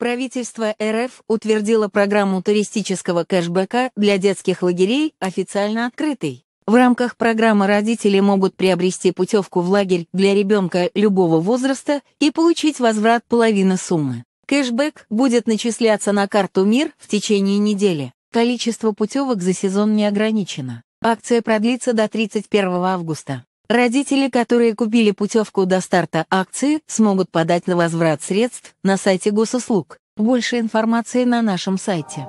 Правительство РФ утвердило программу туристического кэшбэка для детских лагерей официально открытой. В рамках программы родители могут приобрести путевку в лагерь для ребенка любого возраста и получить возврат половины суммы. Кэшбэк будет начисляться на карту МИР в течение недели. Количество путевок за сезон не ограничено. Акция продлится до 31 августа. Родители, которые купили путевку до старта акции, смогут подать на возврат средств на сайте госуслуг. Больше информации на нашем сайте.